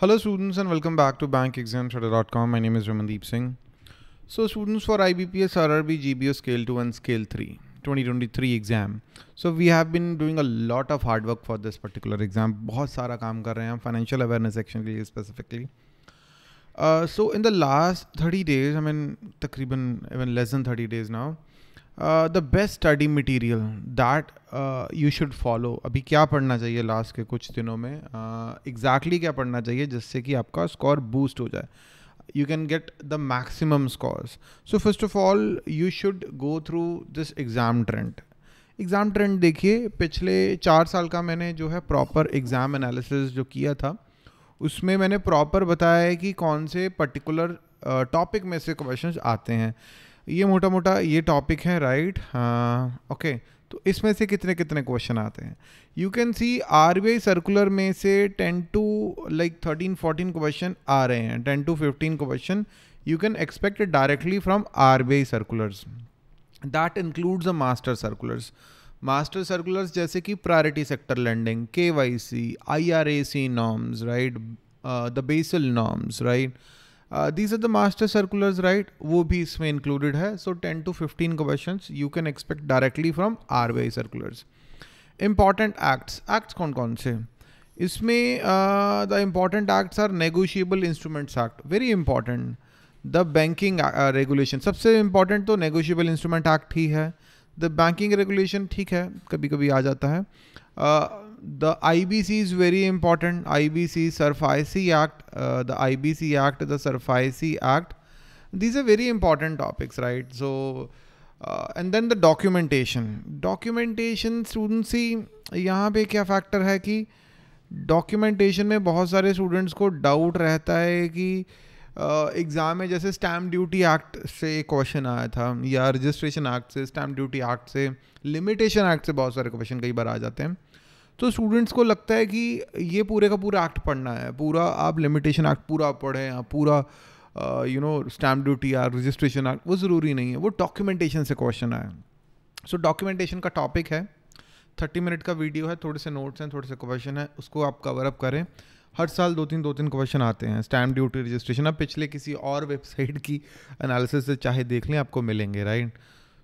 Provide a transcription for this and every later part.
Hello students and welcome back to bankexamstudy.com. My name is Ramandeep Singh. So students for IBPS, RRB, GBO Scale 2 and Scale 3 2023 exam. So we have been doing a lot of hard work for this particular exam. बहुत सारा काम कर रहे हैं हम financial awareness section के specifically. Uh, so in the last 30 days, I mean तकरीबन even less than 30 days now, the best study material that you should follow अभी क्या पढ़ना चाहिए लास्ट के कुछ दिनों में एग्जैक्टली uh, exactly क्या पढ़ना चाहिए जिससे कि आपका स्कोर बूस्ट हो जाए you can get the maximum score so first of all you should go through this exam trend exam trend देखिए पिछले चार साल का मैंने जो है प्रॉपर एग्ज़ाम एनालिसिस जो किया था उसमें मैंने प्रॉपर बताया है कि कौन से पर्टिकुलर टॉपिक uh, में से क्वेश्चंस आते हैं ये मोटा मोटा ये टॉपिक है राइट हाँ, ओके तो इसमें से कितने कितने क्वेश्चन आते हैं you can see R circular में से ten to like thirteen fourteen question आ रहे हैं ten to fifteen question you can expect directly from R circulars that includes a master circulars master circulars जैसे कि priority sector lending K Y C I R A C norms right the Basel norms right these are the master circulars right वो भी इसमें included है so ten to fifteen question you can expect directly from R B I circulars important acts acts कौन कौन से इसमें the important acts are negotiable instruments act very important the banking regulation सबसे important तो negotiable instrument act ही है the banking regulation ठीक है कभी कभी आ जाता है uh, the IBC is very important. IBC, Surfaci Act, uh, the IBC Act, the Surfaci Act. These are very important topics, right? So, uh, and then the documentation. Documentation, students see, यहाँ पे क्या factor है कि documentation में बहुत सारे students को doubt रहता है कि एग्ज़ाम में जैसे स्टैम्प ड्यूटी एक्ट से क्वेश्चन आया था या रजिस्ट्रेशन एक्ट से स्टैम्प ड्यूटी एक्ट से लिमिटेशन एक्ट से बहुत सारे क्वेश्चन कई बार आ जाते हैं तो स्टूडेंट्स को लगता है कि ये पूरे का पूरा एक्ट पढ़ना है पूरा आप लिमिटेशन एक्ट पूरा पढ़ें या पूरा यू नो स्टैम्प ड्यूटी या रजिस्ट्रेशन एक्ट वो ज़रूरी नहीं है वो डॉक्यूमेंटेशन से क्वेश्चन आए सो डॉक्यूमेंटेशन का टॉपिक है थर्टी मिनट का वीडियो है थोड़े से नोट्स हैं थोड़े से क्वेश्चन हैं उसको आप कवर अप करें हर साल दो तीन दो तीन क्वेश्चन आते हैं स्टैम्प ड्यूटी रजिस्ट्रेशन आप पिछले किसी और वेबसाइट की एनालिसिस से चाहे देख लें आपको मिलेंगे right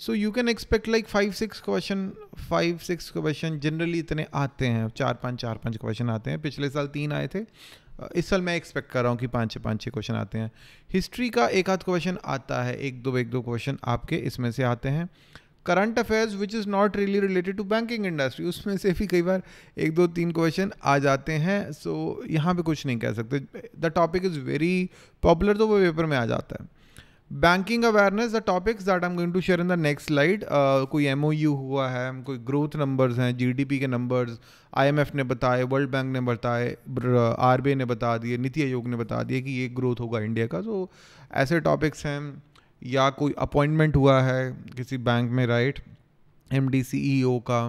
so you can expect like five six question five six question generally इतने आते हैं चार पाँच चार पाँच क्वेश्चन आते हैं पिछले साल तीन आए थे इस साल मैं एक्सपेक्ट कर रहा हूँ कि पाँच छः पाँच छः क्वेश्चन आते हैं हिस्ट्री का एक आध क्वेश्चन आता है एक दो एक दो क्वेश्चन आपके इसमें से आते हैं current affairs which is not really related to banking industry उसमें से भी कई बार एक दो तीन क्वेश्चन आ जाते हैं सो so, यहाँ पे कुछ नहीं कह सकते the topic is very popular तो वो पेपर में आ जाता है banking awareness the topics that I am going to share in the next slide कोई एम हुआ है कोई ग्रोथ नंबर्स हैं जी के नंबर्स आई ने बताए वर्ल्ड बैंक ने बताए आर ने बता दिए नीति आयोग ने बता दिए कि ये ग्रोथ होगा इंडिया का तो ऐसे टॉपिक्स हैं या कोई अपॉइंटमेंट हुआ है किसी बैंक में राइट एम डी का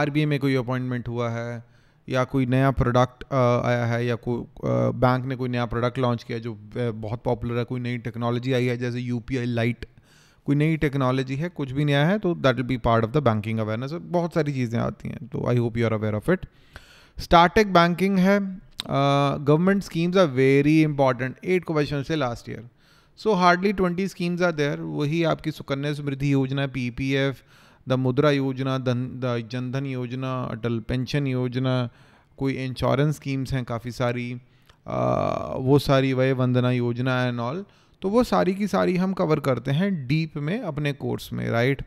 आर में कोई अपॉइंटमेंट हुआ है या कोई नया प्रोडक्ट आया है या कोई बैंक ने कोई नया प्रोडक्ट लॉन्च किया जो बहुत पॉपुलर है कोई नई टेक्नोलॉजी आई है जैसे यू लाइट कोई नई टेक्नोलॉजी है कुछ भी नया है तो that will be part of the banking awareness बहुत सारी चीज़ें आती हैं तो I hope you are aware of it स्टार्टेक बैंकिंग है government schemes are very important eight question से last year so hardly twenty schemes are there वही आपकी सुकन्या समृद्धि योजना पी पी एफ़ द मुद्रा योजना धन द जनधन योजना अटल पेंशन योजना कोई इंश्योरेंस स्कीम्स हैं काफ़ी सारी आ, वो सारी वय वंदना योजना एंड ऑल तो वो सारी की सारी हम कवर करते हैं डीप में अपने कोर्स में राइट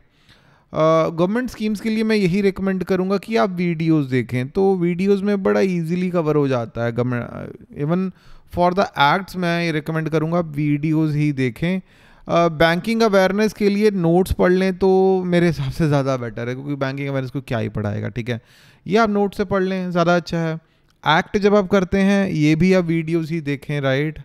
गवर्नमेंट स्कीम्स के लिए मैं यही रिकमेंड करूँगा कि आप वीडियोस देखें तो वीडियोस में बड़ा इजीली कवर हो जाता है government even for the acts मैं ये रिकमेंड करूँगा आप वीडियोज़ ही देखें बैंकिंग अवेयरनेस के लिए नोट्स पढ़ लें तो मेरे हिसाब से ज़्यादा बेटर है क्योंकि बैंकिंग अवेयरनेस को क्या ही पढ़ाएगा ठीक है ये आप नोट से पढ़ लें ज़्यादा अच्छा है एक्ट जब आप करते हैं ये भी आप वीडियोज़ ही देखें राइट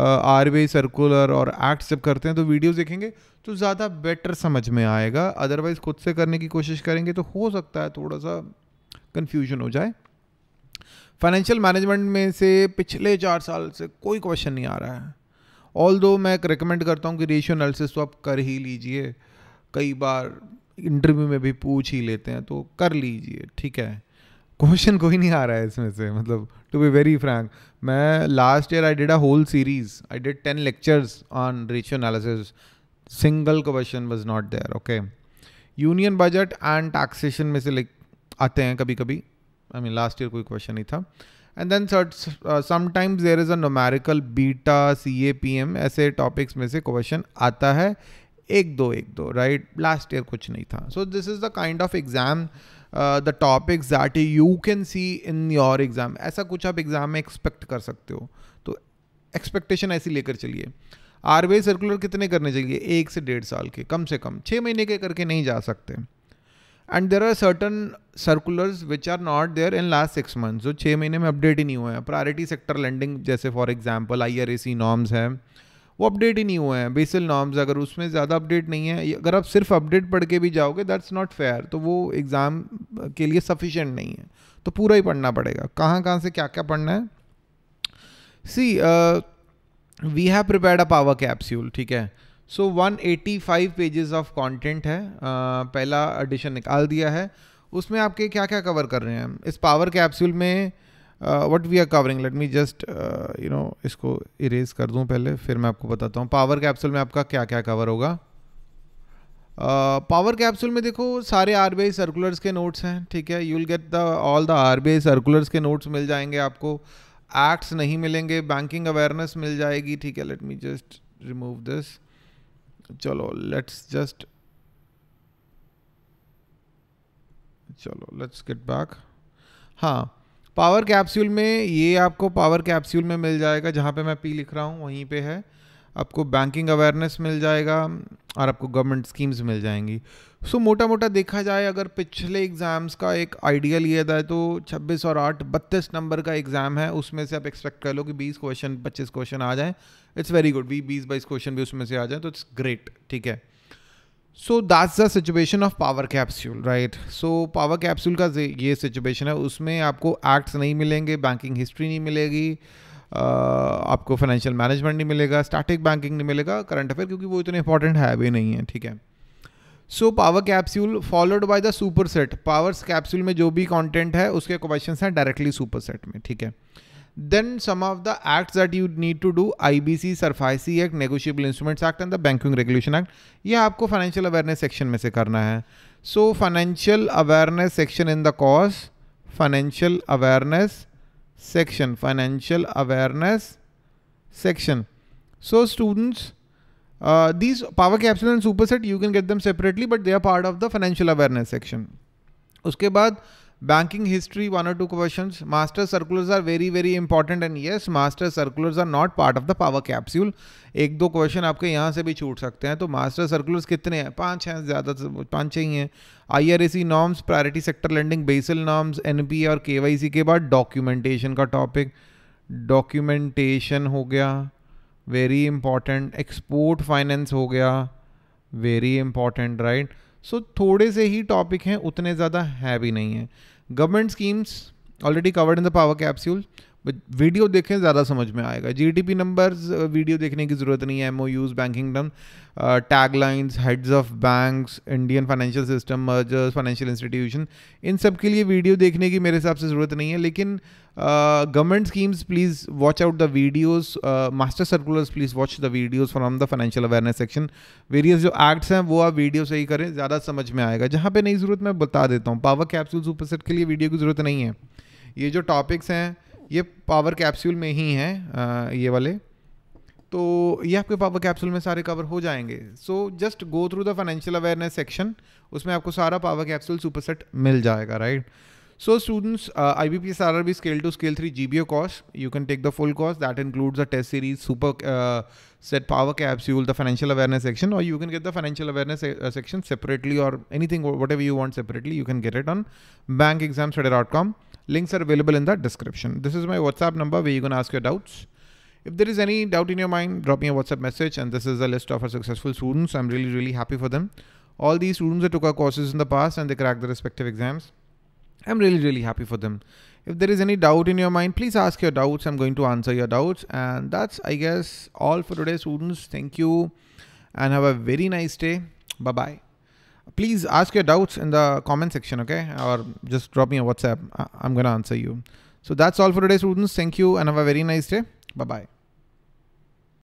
आर बी सर्कुलर और एक्ट जब करते हैं तो वीडियोज़ देखेंगे तो ज़्यादा बेटर समझ में आएगा अदरवाइज़ खुद से करने की कोशिश करेंगे तो हो सकता है थोड़ा सा कन्फ्यूजन हो जाए फाइनेंशियल मैनेजमेंट में से पिछले चार साल से कोई क्वेश्चन नहीं आ रहा है ऑल दो मैं एक रिकमेंड करता हूँ कि रेशियो एनालिसिस तो आप कर ही लीजिए कई बार इंटरव्यू में भी पूछ ही लेते हैं तो कर लीजिए ठीक है क्वेश्चन कोई नहीं आ रहा है इसमें से मतलब टू बी वेरी फ्रैंक मैं last year I did a whole series I did ten lectures on ratio analysis single question was not there okay union budget and taxation में से लाइक आते हैं कभी कभी आई मीन लास्ट ईयर कोई question नहीं था and then and there is a there beta C A P M ऐसे टॉपिक्स में से क्वेश्चन आता है एक दो एक दो राइट लास्ट ईयर कुछ नहीं था so this is the kind of exam the topics that you can see in your exam ऐसा कुछ आप एग्जाम में एक्सपेक्ट कर सकते हो तो एक्सपेक्टेशन ऐसी लेकर चलिए आरबीआई सर्कुलर कितने करने चाहिए एक से डेढ़ साल के कम से कम छः महीने के करके नहीं जा सकते and there are certain circulars which are not there in last six months जो छः महीने में अपडेट ही नहीं हुए हैं प्रायोरिटी सेक्टर लैंडिंग जैसे for example I R A C norms हैं वो अपडेट ही नहीं हुए हैं बेसिल नॉर्म्स अगर उसमें ज़्यादा अपडेट नहीं है अगर आप सिर्फ अपडेट पढ़ के भी जाओगे दैट्स नॉट फेयर तो वो एग्ज़ाम के लिए सफिशेंट नहीं है तो पूरा ही पढ़ना पड़ेगा कहाँ कहाँ से क्या क्या पढ़ना है see we have prepared a power capsule ठीक है so eighty five pages of content है आ, पहला एडिशन निकाल दिया है उसमें आपके क्या क्या कवर कर रहे हैं इस पावर कैप्सूल में what we are covering let me just you know इसको इरेज कर दूं पहले फिर मैं आपको बताता हूँ पावर कैप्सूल में आपका क्या क्या कवर होगा पावर uh, कैप्सूल में देखो सारे आर बी आई सर्कुलर्स के नोट्स हैं ठीक है you will get the all the R B I circulars के नोट्स मिल जाएंगे आपको एक्ट्स नहीं मिलेंगे बैंकिंग अवेयरनेस मिल जाएगी ठीक है let me just remove this चलो लेट्स जस्ट चलो लेट्स गेट बैक हाँ पावर कैप्सूल में ये आपको पावर कैप्सूल में मिल जाएगा जहाँ पे मैं पी लिख रहा हूँ वहीं पे है आपको बैंकिंग अवेयरनेस मिल जाएगा और आपको गवर्नमेंट स्कीम्स मिल जाएंगी सो so, मोटा मोटा देखा जाए अगर पिछले एग्ज़ाम्स का एक आइडिया लिया जाए तो 26 और 8 बत्तीस नंबर का एग्ज़ाम है उसमें से आप एक्सपेक्ट कर लो कि 20 क्वेश्चन 25 क्वेश्चन आ जाएं इट्स वेरी गुड भी बीस बाईस क्वेश्चन भी उसमें से आ जाए तो इट्स ग्रेट ठीक है so that's the situation of power capsule right so power capsule का ये सिचुएशन है उसमें आपको एक्ट्स नहीं मिलेंगे बैंकिंग हिस्ट्री नहीं मिलेगी आपको फाइनेंशियल मैनेजमेंट नहीं मिलेगा स्टैटिक बैंकिंग नहीं मिलेगा करंट अफेयर क्योंकि वो इतने इंपॉर्टेंट है भी नहीं है ठीक है so power capsule followed by the super set power capsule में जो भी कंटेंट है उसके क्वेश्चन हैं डायरेक्टली सुपर सेट में ठीक है then some of the act that you need to do I B C SARFAESI act negotiable instruments act and the banking regulation act ये आपको फाइनेंशियल अवेयरनेस सेक्शन में से करना है सो financial awareness section in the course financial awareness section financial awareness section so students uh, these power capsule and superset you can get them separately but they are part of the financial awareness section उसके बाद uh, banking history one or two question master circulars are very very important and yes master circulars are not part of the power capsule एक दो question आपके यहाँ से भी छूट सकते हैं तो मास्टर सर्कुलर्स कितने हैं पाँच हैं ज़्यादा से पांच ही हैं I R C norms priority sector lending Basel N P और के वाई सी के बाद डॉक्यूमेंटेशन का टॉपिक डॉक्यूमेंटेशन हो गया वेरी इंपॉर्टेंट एक्सपोर्ट फाइनेंस हो गया वेरी इंपॉर्टेंट राइट सो थोड़े से ही टॉपिक हैं उतने ज़्यादा है भी नहीं है government schemes already covered in the power capsule video देखें ज़्यादा समझ में आएगा G D P numbers video देखने की ज़रूरत नहीं है M O U's banking done tag lines heads of banks Indian financial system mergers financial institution इन सब के लिए वीडियो देखने की मेरे हिसाब से ज़रूरत नहीं है लेकिन uh, government schemes please watch out the videos master circulars please watch the videos from the financial awareness section various जो एक्ट्स हैं वो आप वीडियो से ही करें ज़्यादा समझ में आएगा जहाँ पे नहीं ज़रूरत मैं बता देता हूँ पावर कैप्सूल सुपरसेट के लिए वीडियो की ज़रूरत नहीं है ये जो टॉपिक्स हैं ये पावर कैप्सूल में ही हैं uh, ये वाले तो ये आपके पावर कैप्सूल में सारे कवर हो जाएंगे so just go through the financial awareness section उसमें आपको सारा पावर कैप्सूल सुपरसेट मिल जाएगा right So students, uh, IBPS RRB scale to scale 3 GBO course, you can take the full course that includes the test series, super uh, set power capsule, the financial awareness section, or you can get the financial awareness se uh, section separately or anything, whatever you want separately, you can get it on bankexamstudy.com. Links are available in the description. This is my WhatsApp number where you can ask your doubts. If there is any doubt in your mind, drop me a WhatsApp message and this is a list of our successful students. I'm really, really happy for them. All these students that took our courses in the past and they cracked the respective exams. I'm really, really happy for them. If there is any doubt in your mind, please ask your doubts. I'm going to answer your doubts. And that's, I guess, all for today, students. Thank you and have a very nice day. Bye-bye. Please ask your doubts in the comment section, okay? Or just drop me a WhatsApp. I'm going to answer you. So that's all for today, students. Thank you and have a very nice day. Bye-bye.